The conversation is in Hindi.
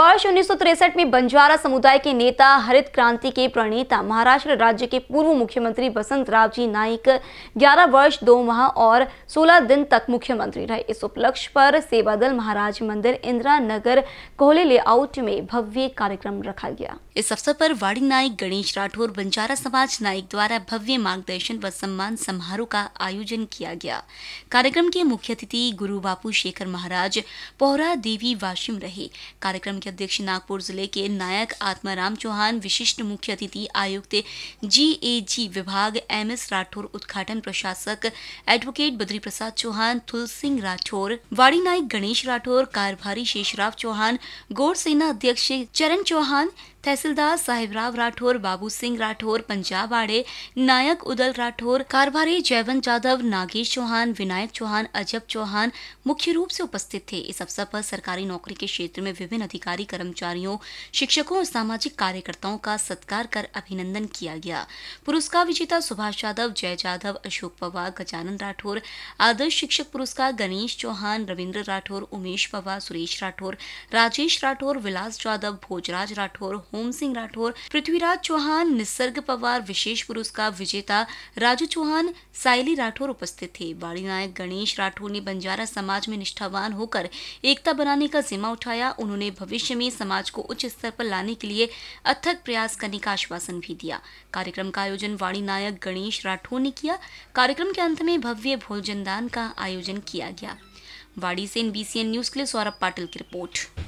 वर्ष उन्नीस में बंजारा समुदाय के नेता हरित क्रांति के प्रणेता महाराष्ट्र राज्य के पूर्व मुख्यमंत्री बसंत राव जी नाइक 11 वर्ष दो माह और 16 दिन तक मुख्यमंत्री रहे इस उपलक्ष्य पर सेवादल महाराज मंदिर इंदिरा नगर कोहले लेआउट में भव्य कार्यक्रम रखा गया इस अवसर पर वाड़ी नाइक गणेश राठौर बंजारा समाज नाइक द्वारा भव्य मार्गदर्शन व सम्मान समारोह का आयोजन किया गया कार्यक्रम के मुख्य अतिथि गुरु बापू शेखर महाराज पोहरा देवी वाशिम रहे कार्यक्रम के अध्यक्ष नागपुर जिले के नायक आत्माराम चौहान विशिष्ट मुख्य अतिथि आयुक्त जीएजी विभाग एम एस राठौर उद्घाटन प्रशासक एडवोकेट बद्री प्रसाद चौहान थुल सिंह राठौर वाड़ी नायक गणेश राठौर कार्यभारी शेषराव चौहान गौर सेना अध्यक्ष चरण चौहान तहसीलदार साहिबराव राठौर बाबू सिंह राठौर पंजाब आड़े नायक उदल राठौर कारभारी जयवंत जाधव नागेश चौहान विनायक चौहान अजब चौहान मुख्य रूप से उपस्थित थे इस अवसर पर सरकारी नौकरी के क्षेत्र में विभिन्न अधिकारी कर्मचारियों शिक्षकों और सामाजिक कार्यकर्ताओं का सत्कार कर अभिनंदन किया गया पुरस्कार विजेता सुभाष यादव जय जाधव अशोक पवार गजानंद राठौर आदर्श शिक्षक पुरस्कार गणेश चौहान रविन्द्र राठौर उमेश पवार सुरेश राठौर राजेश राठौर विलास जाधव भोजराज राठौर होम सिंह राठौर पृथ्वीराज चौहान निसर्ग पवार विशेष पुरस्कार विजेता राजू चौहान सायली राठौर उपस्थित थे बाड़ी नायक गणेश राठौर ने बंजारा समाज में निष्ठावान होकर एकता बनाने का जिम्मा उठाया उन्होंने भविष्य में समाज को उच्च स्तर पर लाने के लिए अथक प्रयास करने का आश्वासन भी दिया कार्यक्रम का आयोजन वाणी नायक गणेश राठौर ने किया कार्यक्रम के अंत में भव्य भोजनदान का आयोजन किया गया वाड़ी से एनबीसीएन न्यूज के लिए सौरभ पाटिल की रिपोर्ट